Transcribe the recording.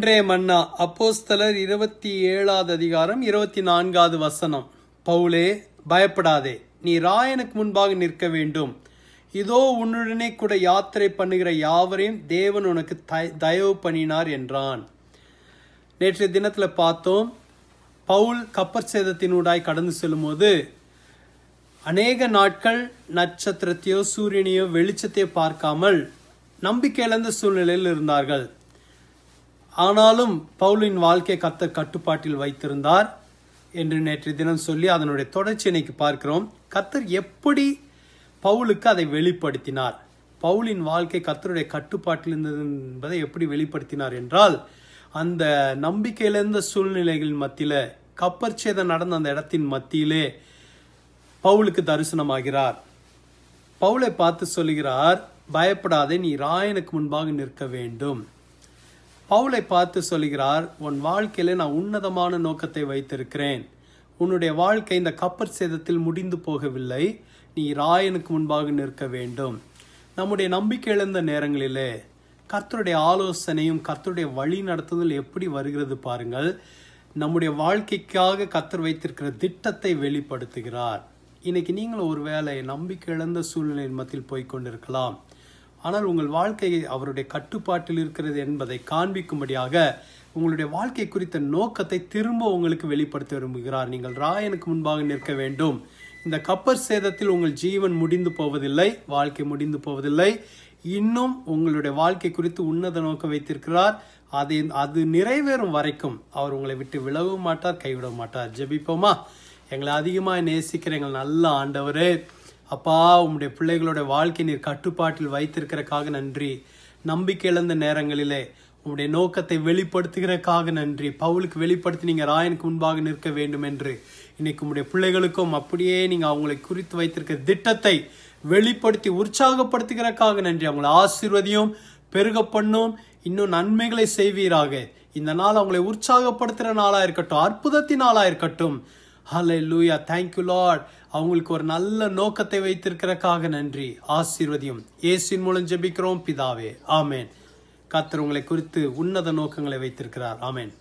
இன்றைய மன்னா அப்போஸ்தலர் இருபத்தி ஏழாவது அதிகாரம் இருபத்தி நான்காவது வசனம் பவுலே பயப்படாதே நீ ராயனுக்கு முன்பாக நிற்க வேண்டும் இதோ உன்னுடனே கூட யாத்திரை பண்ணுகிற யாவரையும் தேவன் உனக்கு தயவு பண்ணினார் என்றான் நேற்றைய தினத்தில் பார்த்தோம் பவுல் கப்பர் சேதத்தினூடாய் கடந்து செல்லும்போது அநேக நாட்கள் நட்சத்திரத்தையோ சூரியனையோ வெளிச்சத்தையோ பார்க்காமல் நம்பிக்கையிலந்த சூழ்நிலையில் இருந்தார்கள் ஆனாலும் பவுலின் வாழ்க்கை கத்த கட்டுப்பாட்டில் வைத்திருந்தார் என்று நேற்று தினம் சொல்லி அதனுடைய தொடர்ச்சி இன்னைக்கு பார்க்கிறோம் கத்தர் எப்படி பவுலுக்கு அதை வெளிப்படுத்தினார் பவுலின் வாழ்க்கை கத்தருடைய கட்டுப்பாட்டில் இருந்தது என்பதை எப்படி வெளிப்படுத்தினார் என்றால் அந்த நம்பிக்கையிலிருந்த சூழ்நிலைகள் மத்தியில் கப்பற்சேதம் நடந்த அந்த இடத்தின் மத்தியிலே பவுலுக்கு தரிசனமாகிறார் பவுலை பார்த்து சொல்கிறார் பயப்படாதே நீ ராயனுக்கு முன்பாக நிற்க வேண்டும் பவுலை பார்த்து சொல்கிறார் உன் வாழ்க்கையில் நான் உன்னதமான நோக்கத்தை வைத்திருக்கிறேன் உன்னுடைய வாழ்க்கை இந்த கப்பர் சேதத்தில் முடிந்து போகவில்லை நீ ராயனுக்கு முன்பாக நிற்க வேண்டும் நம்முடைய நம்பிக்கை இழந்த நேரங்களிலே கர்த்தருடைய ஆலோசனையும் கர்த்தருடைய வழி நடத்துதல் எப்படி வருகிறது பாருங்கள் நம்முடைய வாழ்க்கைக்காக கத்தர் வைத்திருக்கிற திட்டத்தை வெளிப்படுத்துகிறார் இன்னைக்கு நீங்களும் ஒருவேளை நம்பிக்கை இழந்த சூழ்நிலை மத்தியில் கொண்டிருக்கலாம் ஆனால் உங்கள் வாழ்க்கையை அவருடைய கட்டுப்பாட்டில் இருக்கிறது என்பதை காண்பிக்கும்படியாக உங்களுடைய வாழ்க்கை குறித்த நோக்கத்தை திரும்ப உங்களுக்கு வெளிப்படுத்த விரும்புகிறார் நீங்கள் ராயனுக்கு முன்பாக நிற்க வேண்டும் இந்த கப்பர் சேதத்தில் உங்கள் ஜீவன் முடிந்து போவதில்லை வாழ்க்கை முடிந்து போவதில்லை இன்னும் உங்களுடைய வாழ்க்கை குறித்து உன்னத நோக்கம் வைத்திருக்கிறார் அதை அது நிறைவேறும் வரைக்கும் அவர் உங்களை விட்டு விலகவும் மாட்டார் கைவிட மாட்டார் ஜெபிப்போமா எங்களை அதிகமாக நேசிக்கிற எங்கள் நல்ல ஆண்டவரே அப்பா உம்முடைய பிள்ளைகளுடைய வாழ்க்கை நீர் கட்டுப்பாட்டில் வைத்திருக்கிறக்காக நன்றி நம்பிக்கை இழந்த நேரங்களிலே உம்முடைய நோக்கத்தை வெளிப்படுத்துகிறக்காக நன்றி பவுலுக்கு வெளிப்படுத்தி நீங்கள் ராயனுக்கு முன்பாக நிற்க வேண்டும் என்று இன்னைக்கு உங்களுடைய பிள்ளைகளுக்கும் அப்படியே நீங்கள் அவங்களை குறித்து வைத்திருக்க திட்டத்தை வெளிப்படுத்தி உற்சாகப்படுத்துகிறக்காக நன்றி அவங்களை ஆசீர்வதியும் பெருக பண்ணும் இன்னும் நன்மைகளை செய்வீராக இந்த நாள் அவங்களை உற்சாகப்படுத்துகிற நாளாக இருக்கட்டும் அற்புதத்தின் நாளாக இருக்கட்டும் லூயா தேங்க்யூ லார்ட் அவங்களுக்கு ஒரு நல்ல நோக்கத்தை வைத்திருக்கிறக்காக நன்றி ஆசீர்வதியும் ஏசின் மூலம் ஜெபிக்கிறோம் பிதாவே ஆமேன் கத்தர் உங்களை குறித்து உன்னத நோக்கங்களை வைத்திருக்கிறார் ஆமேன்